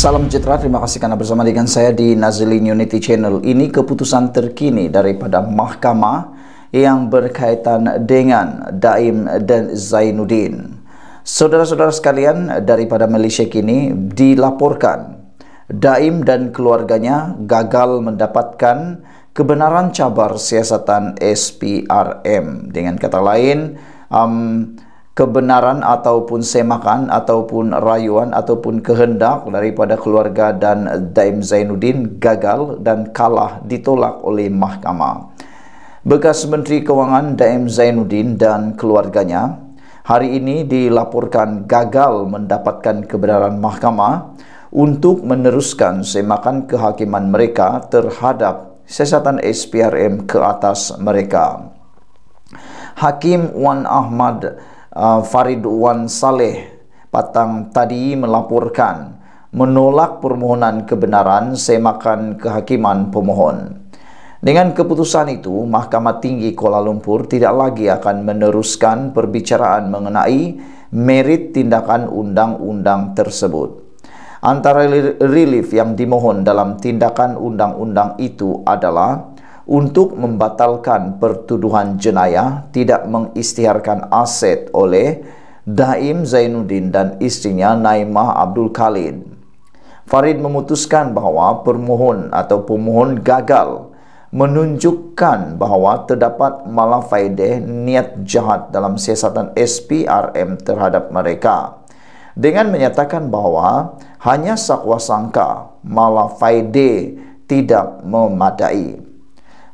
Salam sejahtera, terima kasih kerana bersama dengan saya di Nazilin Unity Channel. Ini keputusan terkini daripada mahkamah yang berkaitan dengan Daim dan Zainuddin. Saudara-saudara sekalian daripada Malaysia kini dilaporkan Daim dan keluarganya gagal mendapatkan kebenaran cabar siasatan SPRM. Dengan kata lain, um, kebenaran ataupun semakan ataupun rayuan ataupun kehendak daripada keluarga dan Daim Zainuddin gagal dan kalah ditolak oleh mahkamah. Bekas Menteri Kewangan Daim Zainuddin dan keluarganya hari ini dilaporkan gagal mendapatkan kebenaran mahkamah untuk meneruskan semakan kehakiman mereka terhadap sesatan SPRM ke atas mereka. Hakim Wan Ahmad Ah, Farid Wan Saleh Patang tadi melaporkan menolak permohonan kebenaran semakan kehakiman pemohon. Dengan keputusan itu, Mahkamah Tinggi Kuala Lumpur tidak lagi akan meneruskan perbicaraan mengenai merit tindakan undang-undang tersebut. Antara relief yang dimohon dalam tindakan undang-undang itu adalah untuk membatalkan pertuduhan jenayah tidak mengistiharkan aset oleh Daim Zainuddin dan istrinya Naimah Abdul Khalid. Farid memutuskan bahawa permohon atau pemohon gagal menunjukkan bahawa terdapat malafaideh niat jahat dalam siasatan SPRM terhadap mereka dengan menyatakan bahawa hanya sakwa sangka malafaideh tidak memadai.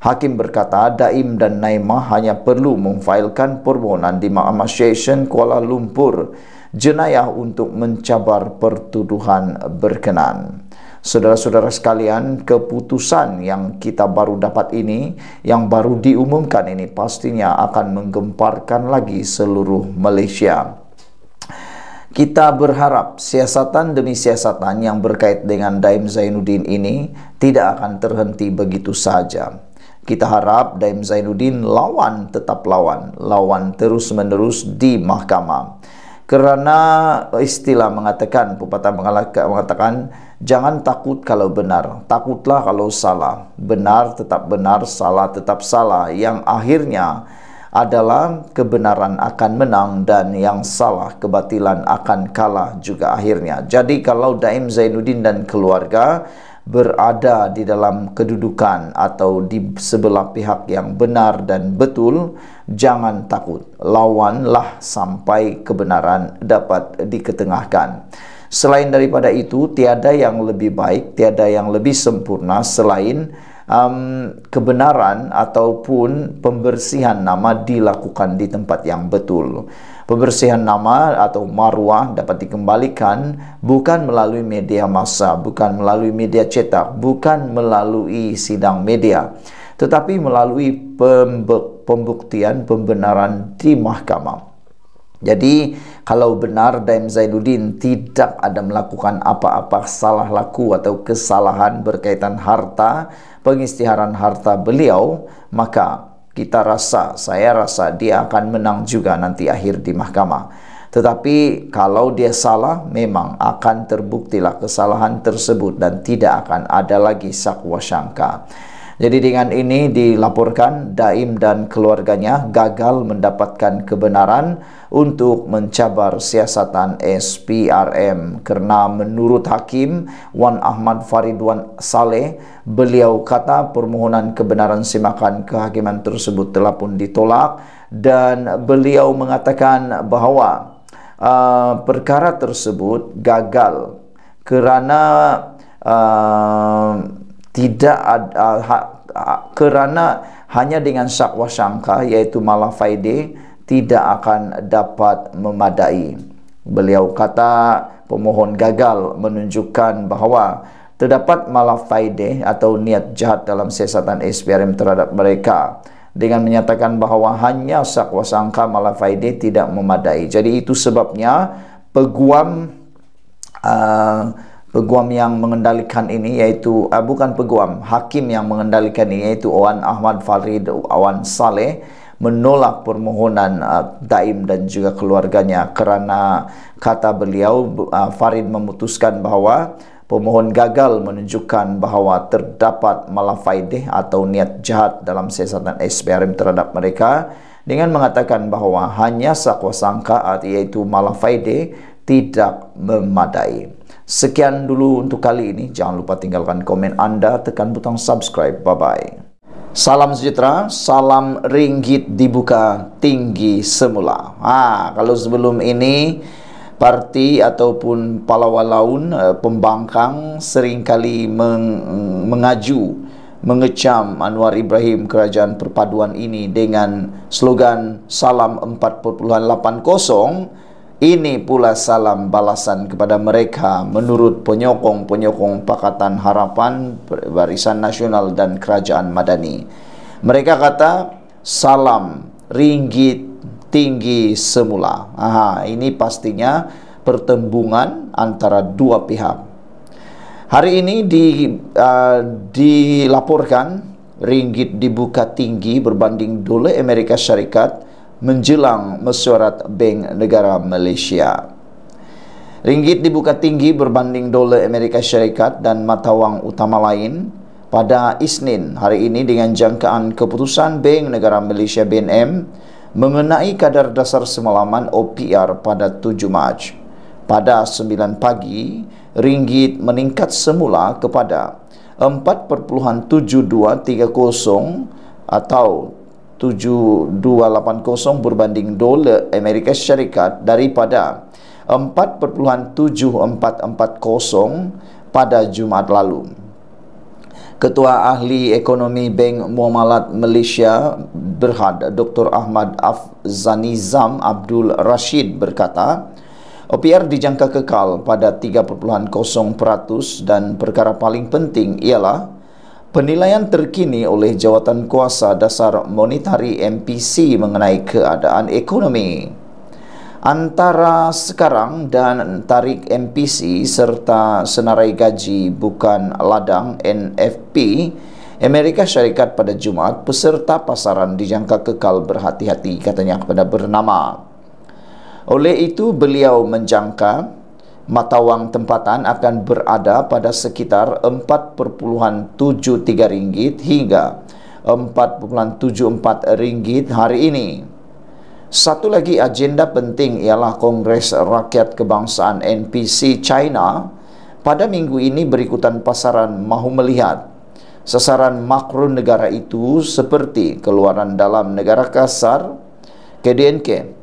Hakim berkata Daim dan Naimah hanya perlu memfailkan permohonan di Mahkamah Session Kuala Lumpur jenayah untuk mencabar pertuduhan berkenan. Saudara-saudara sekalian, keputusan yang kita baru dapat ini, yang baru diumumkan ini pastinya akan menggemparkan lagi seluruh Malaysia. Kita berharap siasatan demi siasatan yang berkait dengan Daim Zainuddin ini tidak akan terhenti begitu saja kita harap Daim Zainuddin lawan tetap lawan, lawan terus menerus di mahkamah. Kerana istilah mengatakan, pepatah mengatakan, jangan takut kalau benar, takutlah kalau salah. Benar tetap benar, salah tetap salah. Yang akhirnya adalah kebenaran akan menang dan yang salah kebatilan akan kalah juga akhirnya. Jadi kalau Daim Zainuddin dan keluarga, berada di dalam kedudukan atau di sebelah pihak yang benar dan betul, jangan takut. Lawanlah sampai kebenaran dapat diketengahkan. Selain daripada itu, tiada yang lebih baik, tiada yang lebih sempurna selain um, kebenaran ataupun pembersihan nama dilakukan di tempat yang betul. Pembersihan nama atau marwah dapat dikembalikan bukan melalui media massa, bukan melalui media cetak, bukan melalui sidang media, tetapi melalui pembuktian pembenaran di mahkamah. Jadi kalau benar Daim Zaiduddin tidak ada melakukan apa-apa salah laku atau kesalahan berkaitan harta, pengistiharan harta beliau, maka kita rasa, saya rasa dia akan menang juga nanti akhir di mahkamah. Tetapi kalau dia salah, memang akan terbuktilah kesalahan tersebut dan tidak akan ada lagi sakwa syangka. Jadi dengan ini dilaporkan Daim dan keluarganya gagal mendapatkan kebenaran untuk mencabar siasatan SPRM kerana menurut Hakim Wan Ahmad Farid Wan Saleh beliau kata permohonan kebenaran simakan kehakiman tersebut telah pun ditolak dan beliau mengatakan bahawa uh, perkara tersebut gagal kerana uh, tidak ada uh, ha-, ha, kerana hanya dengan syakwa syangka iaitu malah tidak akan dapat memadai. Beliau kata pemohon gagal menunjukkan bahawa terdapat malah faideh atau niat jahat dalam siasatan SPRM terhadap mereka dengan menyatakan bahawa hanya sakwa sangka malah faideh tidak memadai. Jadi itu sebabnya peguam uh, peguam yang mengendalikan ini yaitu uh, bukan peguam, hakim yang mengendalikan ini yaitu Owan Ahmad Farid Awan Saleh menolak permohonan uh, Daim dan juga keluarganya kerana kata beliau uh, Farid memutuskan bahawa pemohon gagal menunjukkan bahawa terdapat malafaideh atau niat jahat dalam siasatan SPRM terhadap mereka dengan mengatakan bahawa hanya sakwa sangka uh, iaitu malafaideh tidak memadai. Sekian dulu untuk kali ini. Jangan lupa tinggalkan komen anda, tekan butang subscribe. Bye-bye. Salam sejahtera, salam ringgit dibuka tinggi semula. Ha, kalau sebelum ini parti ataupun palawalaun eh, pembangkang seringkali meng, mengaju mengecam Anwar Ibrahim kerajaan perpaduan ini dengan slogan salam 4.80 ini pula salam balasan kepada mereka menurut penyokong-penyokong Pakatan Harapan Barisan Nasional dan Kerajaan Madani. Mereka kata salam ringgit tinggi semula. Aha, ini pastinya pertembungan antara dua pihak. Hari ini di, uh, dilaporkan ringgit dibuka tinggi berbanding dolar Amerika Syarikat 0.9 menjelang mesyuarat Bank Negara Malaysia. Ringgit dibuka tinggi berbanding dolar Amerika Syarikat dan mata wang utama lain pada Isnin hari ini dengan jangkaan keputusan Bank Negara Malaysia BNM mengenai kadar dasar semalaman OPR pada 7 Mac. Pada 9 pagi, ringgit meningkat semula kepada 4.7230 atau 7280 berbanding dolar Amerika Syarikat daripada 4.7440 pada Jumaat lalu. Ketua Ahli Ekonomi Bank Muamalat Malaysia Berhad Dr. Ahmad Afzanizam Abdul Rashid berkata, OPR dijangka kekal pada 3.0% dan perkara paling penting ialah Penilaian terkini oleh jawatan kuasa dasar monetari MPC mengenai keadaan ekonomi antara sekarang dan tarik MPC serta senarai gaji bukan ladang NFP Amerika Syarikat pada Jumaat peserta pasaran dijangka kekal berhati-hati katanya kepada bernama oleh itu beliau menjangka mata wang tempatan akan berada pada sekitar 4.73 ringgit hingga 4.74 ringgit hari ini. Satu lagi agenda penting ialah Kongres Rakyat Kebangsaan NPC China pada minggu ini berikutan pasaran mahu melihat sasaran makro negara itu seperti keluaran dalam negara kasar KDNK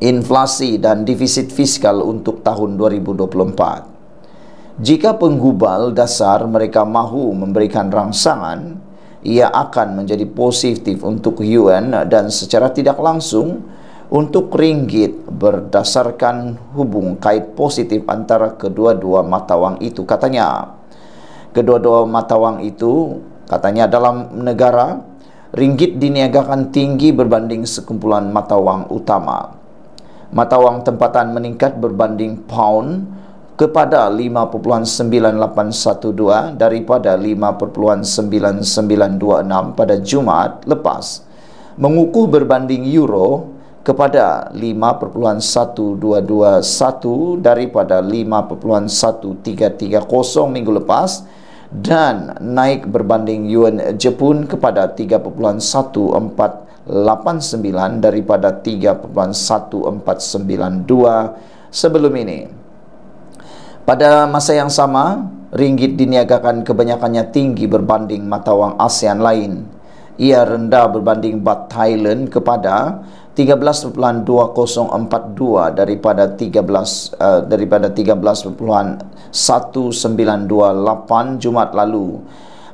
inflasi dan defisit fiskal untuk tahun 2024. Jika penggubal dasar mereka mahu memberikan rangsangan, ia akan menjadi positif untuk UN dan secara tidak langsung untuk ringgit berdasarkan hubung kait positif antara kedua-dua mata uang itu katanya. Kedua-dua mata uang itu katanya dalam negara ringgit diniagakan tinggi berbanding sekumpulan mata uang utama. mata wang tempatan meningkat berbanding pound kepada 5.9812 daripada 5.9926 pada Jumaat lepas mengukuh berbanding euro kepada 5.1221 daripada 5.1330 minggu lepas dan naik berbanding yuan Jepun kepada 89 daripada 3.1492 sebelum ini. Pada masa yang sama, ringgit diniagakan kebanyakannya tinggi berbanding mata wang ASEAN lain. Ia rendah berbanding baht Thailand kepada 13.2042 daripada 13 uh, eh, daripada 13.1928 Jumat lalu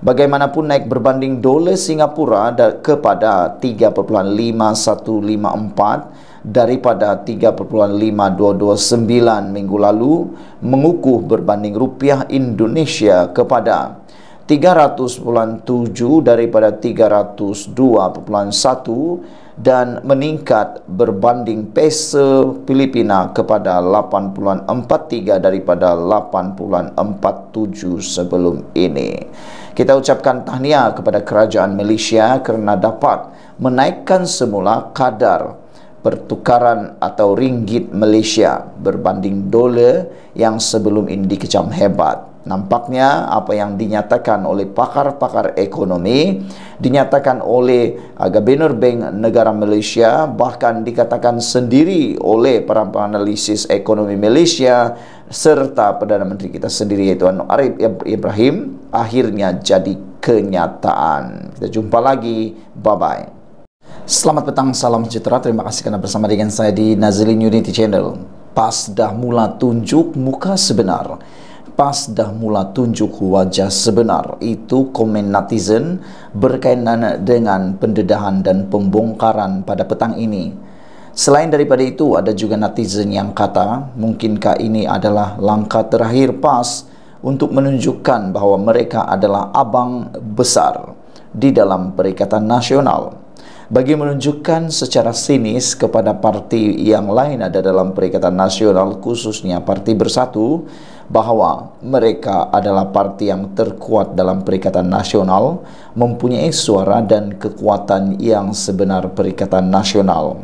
Bagaimanapun naik berbanding dolar Singapura kepada 3.5154 daripada 3.5229 minggu lalu mengukuh berbanding rupiah Indonesia kepada 300 300.7 daripada 302 302.1 dan meningkat berbanding peso Filipina kepada 8.43 daripada 8.47 sebelum ini. Kita ucapkan tahniah kepada kerajaan Malaysia kerana dapat menaikkan semula kadar pertukaran atau ringgit Malaysia berbanding dolar yang sebelum ini dikecam hebat. Nampaknya apa yang dinyatakan oleh pakar-pakar ekonomi, dinyatakan oleh uh, Gubernur Bank Negara Malaysia, bahkan dikatakan sendiri oleh para analisis ekonomi Malaysia, serta Perdana Menteri kita sendiri yaitu Anwar Arif Ibrahim, akhirnya jadi kenyataan. Kita jumpa lagi, bye-bye. Selamat petang, salam sejahtera. Terima kasih kerana bersama dengan saya di Nazilin Unity Channel. Pas dah mula tunjuk muka sebenar Pas dah mula tunjuk wajah sebenar itu komen netizen berkaitan dengan pendedahan dan pembongkaran pada petang ini. Selain daripada itu, ada juga netizen yang kata, mungkinkah ini adalah langkah terakhir PAS untuk menunjukkan bahawa mereka adalah abang besar di dalam Perikatan Nasional. Bagi menunjukkan secara sinis kepada parti yang lain ada dalam Perikatan Nasional, khususnya Parti Bersatu, bahawa mereka adalah parti yang terkuat dalam Perikatan Nasional, mempunyai suara dan kekuatan yang sebenar Perikatan Nasional.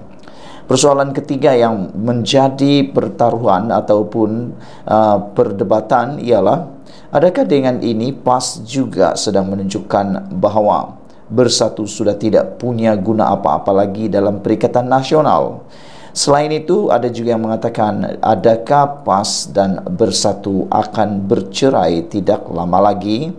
Persoalan ketiga yang menjadi pertaruhan ataupun uh, perdebatan ialah adakah dengan ini PAS juga sedang menunjukkan bahawa bersatu sudah tidak punya guna apa-apa lagi dalam Perikatan Nasional? Selain itu ada juga yang mengatakan adakah PAS dan Bersatu akan bercerai tidak lama lagi?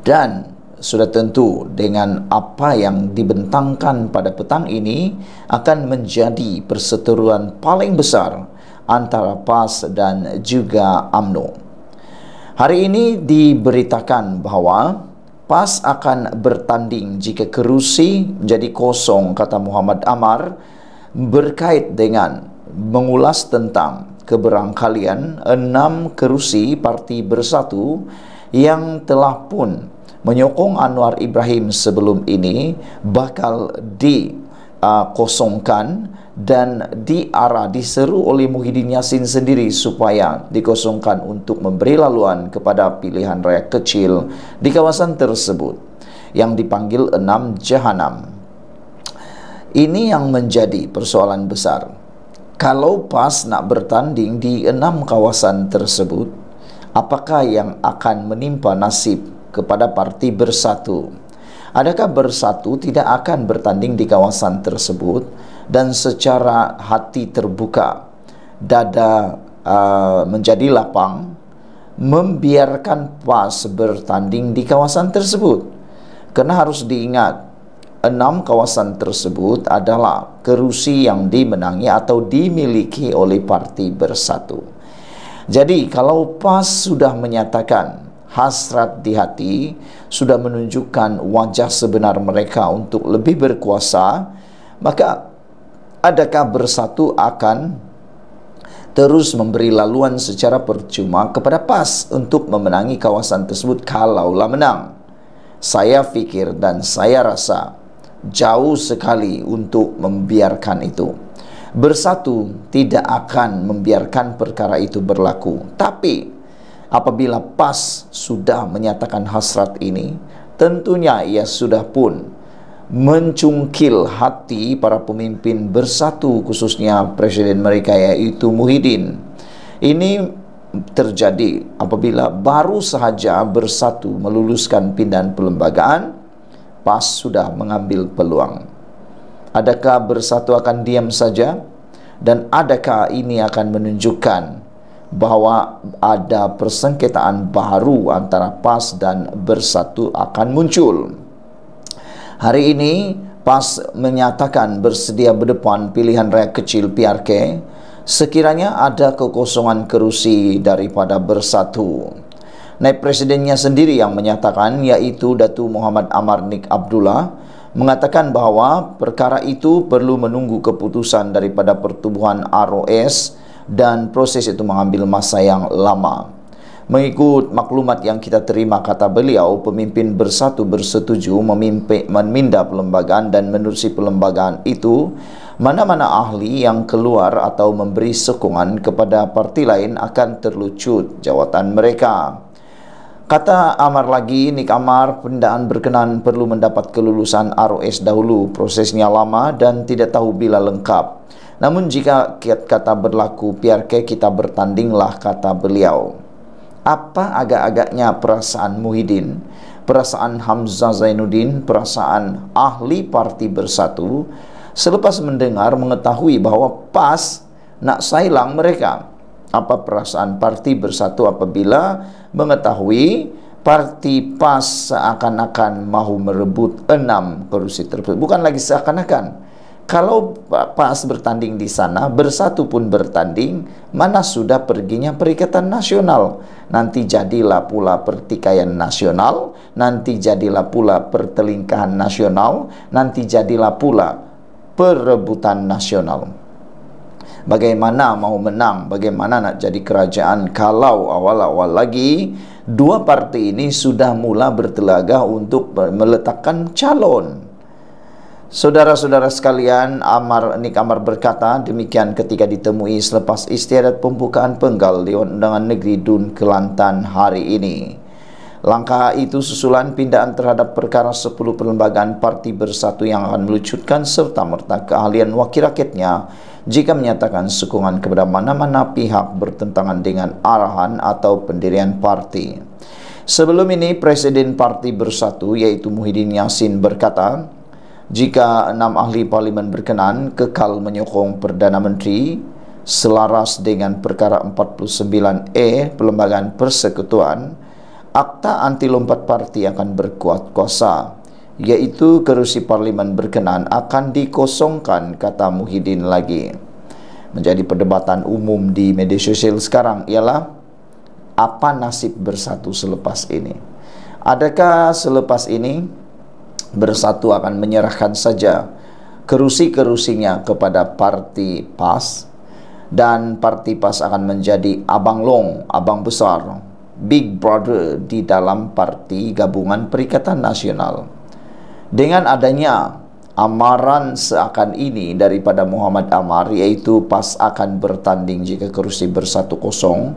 Dan sudah tentu dengan apa yang dibentangkan pada petang ini akan menjadi perseteruan paling besar antara PAS dan juga AMNO. Hari ini diberitakan bahawa PAS akan bertanding jika kerusi menjadi kosong kata Muhammad Amar berkait dengan mengulas tentang keberangkalian enam kerusi parti bersatu yang telah pun menyokong Anwar Ibrahim sebelum ini bakal dikosongkan uh, dan diarah diseru oleh Muhyiddin Yassin sendiri supaya dikosongkan untuk memberi laluan kepada pilihan raya kecil di kawasan tersebut yang dipanggil enam jahanam. Ini yang menjadi persoalan besar. Kalau PAS nak bertanding di enam kawasan tersebut, apakah yang akan menimpa nasib kepada parti bersatu? Adakah bersatu tidak akan bertanding di kawasan tersebut dan secara hati terbuka, dada uh, menjadi lapang, membiarkan PAS bertanding di kawasan tersebut? Karena harus diingat, enam kawasan tersebut adalah kerusi yang dimenangi atau dimiliki oleh parti bersatu. Jadi kalau PAS sudah menyatakan hasrat di hati, sudah menunjukkan wajah sebenar mereka untuk lebih berkuasa, maka adakah bersatu akan terus memberi laluan secara percuma kepada PAS untuk memenangi kawasan tersebut kalaulah menang. Saya pikir dan saya rasa jauh sekali untuk membiarkan itu. Bersatu tidak akan membiarkan perkara itu berlaku. Tapi apabila pas sudah menyatakan hasrat ini, tentunya ia sudah pun mencungkil hati para pemimpin bersatu khususnya presiden mereka yaitu Muhyiddin. Ini terjadi apabila baru sahaja bersatu meluluskan pindahan perlembagaan. pas sudah mengambil peluang adakah bersatu akan diam saja dan adakah ini akan menunjukkan bahawa ada persengketaan baru antara PAS dan Bersatu akan muncul. Hari ini PAS menyatakan bersedia berdepan pilihan raya kecil PRK sekiranya ada kekosongan kerusi daripada Bersatu naib presidennya sendiri yang menyatakan yaitu Datu Muhammad Amar Nik Abdullah mengatakan bahawa perkara itu perlu menunggu keputusan daripada pertubuhan ROS dan proses itu mengambil masa yang lama. Mengikut maklumat yang kita terima kata beliau, pemimpin bersatu bersetuju memimpin meminda pelembagaan dan menerusi pelembagaan itu mana-mana ahli yang keluar atau memberi sokongan kepada parti lain akan terlucut jawatan mereka. Kata Amar lagi, Nik Amar, pendaan berkenan perlu mendapat kelulusan ROS dahulu. Prosesnya lama dan tidak tahu bila lengkap. Namun jika kiat kata berlaku, biarke kita bertandinglah kata beliau. Apa agak-agaknya perasaan Muhyiddin? Perasaan Hamzah Zainuddin, perasaan ahli parti bersatu, selepas mendengar mengetahui bahwa pas nak sailang mereka apa perasaan parti bersatu apabila mengetahui parti PAS seakan-akan mau merebut enam kursi tersebut. Bukan lagi seakan-akan. Kalau PAS bertanding di sana, bersatu pun bertanding, mana sudah perginya perikatan nasional. Nanti jadilah pula pertikaian nasional, nanti jadilah pula pertelingkahan nasional, nanti jadilah pula perebutan nasional. bagaimana mau menang bagaimana nak jadi kerajaan kalau awal-awal lagi dua parti ini sudah mula bertelaga untuk meletakkan calon Saudara-saudara sekalian, Amar Nik Amar berkata demikian ketika ditemui selepas istiadat pembukaan penggal di undangan negeri Dun Kelantan hari ini. Langkah itu susulan pindaan terhadap perkara 10 perlembagaan parti bersatu yang akan melucutkan serta merta keahlian wakil rakyatnya jika menyatakan sokongan kepada mana-mana pihak bertentangan dengan arahan atau pendirian parti. Sebelum ini, Presiden Parti Bersatu yaitu Muhyiddin Yassin berkata, jika enam ahli parlimen berkenan kekal menyokong Perdana Menteri selaras dengan perkara 49E Perlembagaan Persekutuan, akta anti lompat parti akan berkuat kuasa yaitu kerusi parlimen berkenaan akan dikosongkan kata Muhyiddin lagi. Menjadi perdebatan umum di media sosial sekarang ialah apa nasib bersatu selepas ini? Adakah selepas ini bersatu akan menyerahkan saja kerusi-kerusinya kepada parti PAS dan parti PAS akan menjadi abang long, abang besar, big brother di dalam parti gabungan Perikatan Nasional dengan adanya amaran seakan ini daripada Muhammad Amar yaitu pas akan bertanding jika kursi bersatu kosong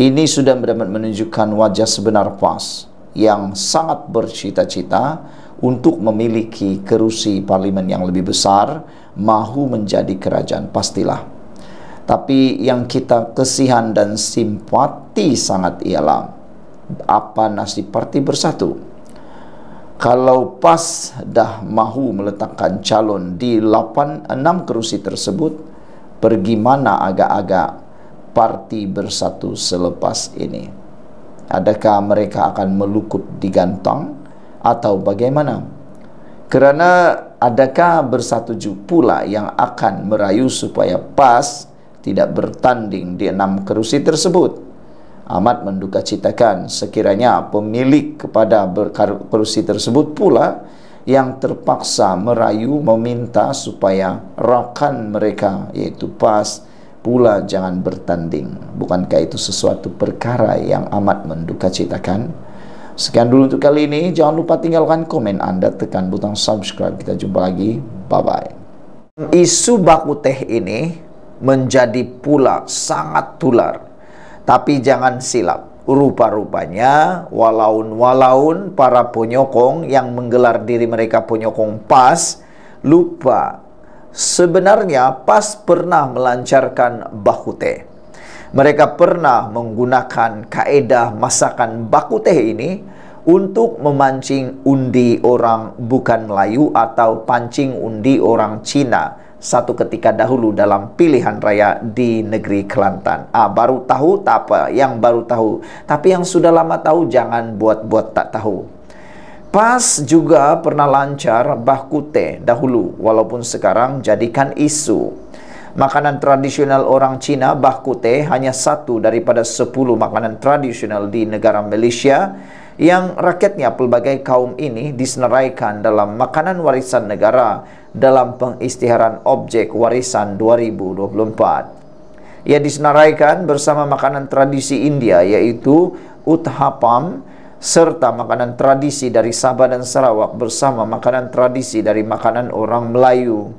ini sudah dapat menunjukkan wajah sebenar pas yang sangat bercita-cita untuk memiliki kerusi parlimen yang lebih besar mahu menjadi kerajaan pastilah tapi yang kita kesihan dan simpati sangat ialah apa nasib parti bersatu kalau PAS dah mahu meletakkan calon di 8-6 kerusi tersebut pergi mana agak-agak parti bersatu selepas ini adakah mereka akan melukut digantang atau bagaimana kerana adakah bersatu pula yang akan merayu supaya PAS tidak bertanding di enam kerusi tersebut amat menduka sekiranya pemilik kepada kursi tersebut pula yang terpaksa merayu meminta supaya rakan mereka yaitu pas pula jangan bertanding bukankah itu sesuatu perkara yang amat menduka sekian dulu untuk kali ini jangan lupa tinggalkan komen anda tekan butang subscribe kita jumpa lagi bye bye isu baku teh ini menjadi pula sangat tular tapi jangan silap, rupa-rupanya walaun-walaun para penyokong yang menggelar diri mereka penyokong PAS lupa sebenarnya PAS pernah melancarkan bakute. Mereka pernah menggunakan kaedah masakan bakute ini untuk memancing undi orang bukan Melayu atau pancing undi orang Cina satu ketika dahulu dalam pilihan raya di negeri Kelantan. Ah baru tahu tak apa, yang baru tahu. Tapi yang sudah lama tahu jangan buat-buat tak tahu. PAS juga pernah lancar bahkute dahulu walaupun sekarang jadikan isu. Makanan tradisional orang Cina bahkute hanya satu daripada sepuluh makanan tradisional di negara Malaysia yang rakyatnya pelbagai kaum ini disenaraikan dalam makanan warisan negara dalam pengistiharan objek warisan 2024. Ia disenaraikan bersama makanan tradisi India yaitu Uthapam serta makanan tradisi dari Sabah dan Sarawak bersama makanan tradisi dari makanan orang Melayu.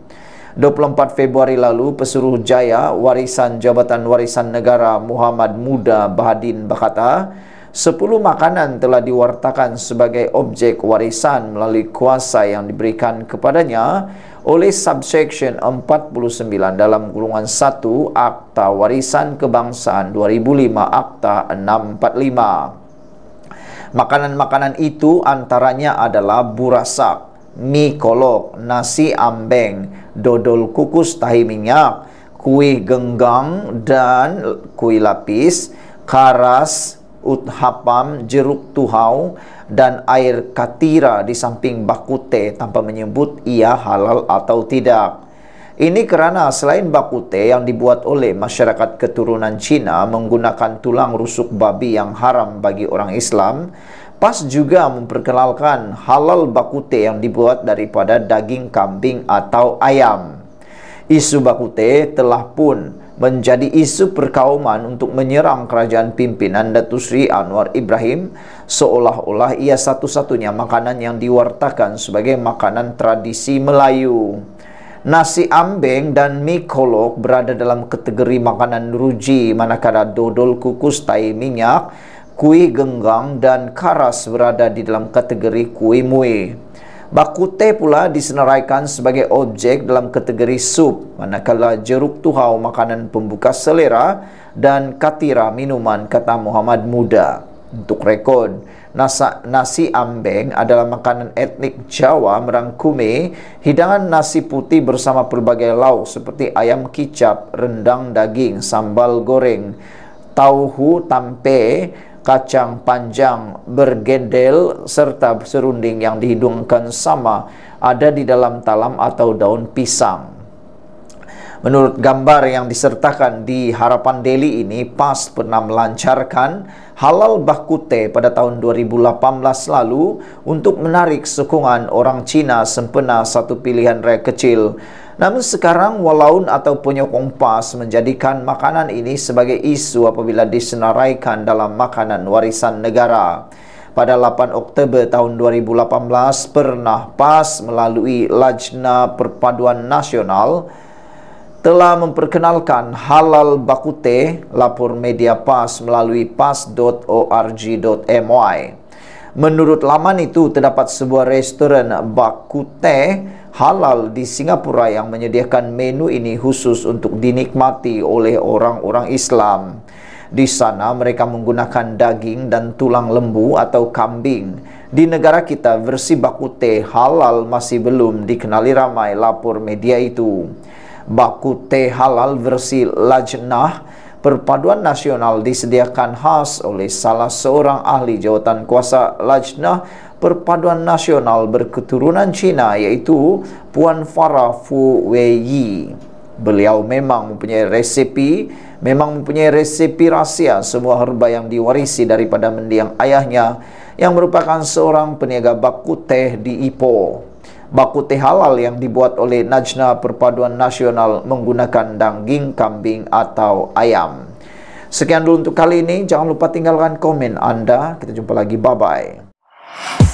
24 Februari lalu, Pesuruh Jaya Warisan Jabatan Warisan Negara Muhammad Muda Bahadin berkata, Sepuluh makanan telah diwartakan sebagai objek warisan melalui kuasa yang diberikan kepadanya oleh subsection 49 dalam gulungan 1 Akta Warisan Kebangsaan 2005 Akta 645. Makanan-makanan itu antaranya adalah burasak, mie kolok, nasi ambeng, dodol kukus tahi minyak, kuih genggang dan kuih lapis, karas, uthapam, jeruk tuhau dan air katira di samping bakute tanpa menyebut ia halal atau tidak. Ini kerana selain bakute yang dibuat oleh masyarakat keturunan Cina menggunakan tulang rusuk babi yang haram bagi orang Islam, PAS juga memperkenalkan halal bakute yang dibuat daripada daging kambing atau ayam. Isu bakute telah pun menjadi isu perkauman untuk menyerang kerajaan pimpinan Datu Sri Anwar Ibrahim seolah-olah ia satu-satunya makanan yang diwartakan sebagai makanan tradisi Melayu. Nasi ambeng dan mie kolok berada dalam kategori makanan ruji manakala dodol kukus tai minyak, kuih genggam dan karas berada di dalam kategori kuih muih. Baku teh pula disenaraikan sebagai objek dalam kategori sup manakala jeruk tuhau makanan pembuka selera dan katira minuman kata Muhammad Muda. Untuk rekod, nasa, nasi ambeng adalah makanan etnik Jawa merangkumi hidangan nasi putih bersama pelbagai lauk seperti ayam kicap, rendang daging, sambal goreng, tauhu, tampe, kacang panjang bergendel serta serunding yang dihidungkan sama ada di dalam talam atau daun pisang. Menurut gambar yang disertakan di Harapan Deli ini, PAS pernah melancarkan halal bakute pada tahun 2018 lalu untuk menarik sokongan orang Cina sempena satu pilihan raya kecil Namun sekarang walaun atau penyokong PAS menjadikan makanan ini sebagai isu apabila disenaraikan dalam makanan warisan negara. Pada 8 Oktober tahun 2018 pernah PAS melalui Lajna Perpaduan Nasional telah memperkenalkan halal bakute lapor media PAS melalui pas.org.my. Menurut laman itu terdapat sebuah restoran baku teh halal di Singapura yang menyediakan menu ini khusus untuk dinikmati oleh orang-orang Islam. Di sana mereka menggunakan daging dan tulang lembu atau kambing. Di negara kita versi baku teh halal masih belum dikenali ramai lapor media itu. Baku teh halal versi lajnah perpaduan nasional disediakan khas oleh salah seorang ahli jawatan kuasa Lajnah perpaduan nasional berketurunan Cina iaitu Puan Farah Fu Wei Yi. Beliau memang mempunyai resepi, memang mempunyai resepi rahsia semua herba yang diwarisi daripada mendiang ayahnya yang merupakan seorang peniaga baku teh di Ipoh baku teh halal yang dibuat oleh Najna Perpaduan Nasional menggunakan daging kambing atau ayam. Sekian dulu untuk kali ini. Jangan lupa tinggalkan komen anda. Kita jumpa lagi. Bye-bye.